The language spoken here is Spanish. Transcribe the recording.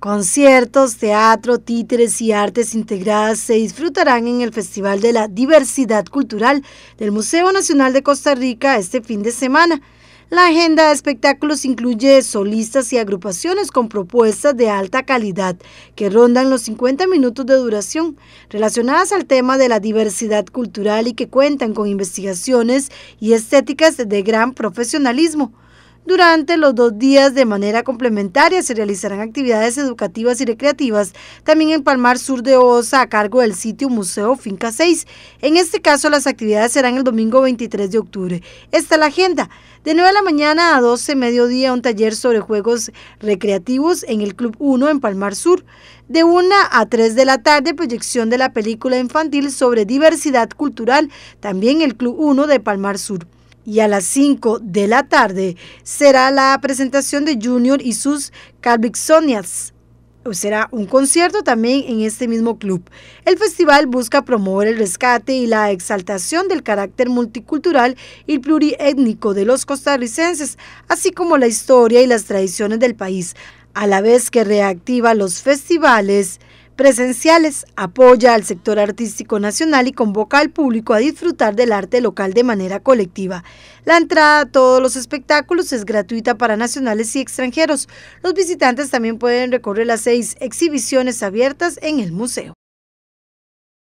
Conciertos, teatro, títeres y artes integradas se disfrutarán en el Festival de la Diversidad Cultural del Museo Nacional de Costa Rica este fin de semana. La agenda de espectáculos incluye solistas y agrupaciones con propuestas de alta calidad que rondan los 50 minutos de duración relacionadas al tema de la diversidad cultural y que cuentan con investigaciones y estéticas de gran profesionalismo. Durante los dos días de manera complementaria se realizarán actividades educativas y recreativas también en Palmar Sur de Osa a cargo del sitio Museo Finca 6. En este caso las actividades serán el domingo 23 de octubre. Esta es la agenda. De 9 de la mañana a 12 mediodía un taller sobre juegos recreativos en el Club 1 en Palmar Sur. De 1 a 3 de la tarde proyección de la película infantil sobre diversidad cultural también el Club 1 de Palmar Sur y a las 5 de la tarde será la presentación de Junior y sus Calvixonias será un concierto también en este mismo club. El festival busca promover el rescate y la exaltación del carácter multicultural y plurietnico de los costarricenses, así como la historia y las tradiciones del país, a la vez que reactiva los festivales presenciales, apoya al sector artístico nacional y convoca al público a disfrutar del arte local de manera colectiva. La entrada a todos los espectáculos es gratuita para nacionales y extranjeros. Los visitantes también pueden recorrer las seis exhibiciones abiertas en el museo.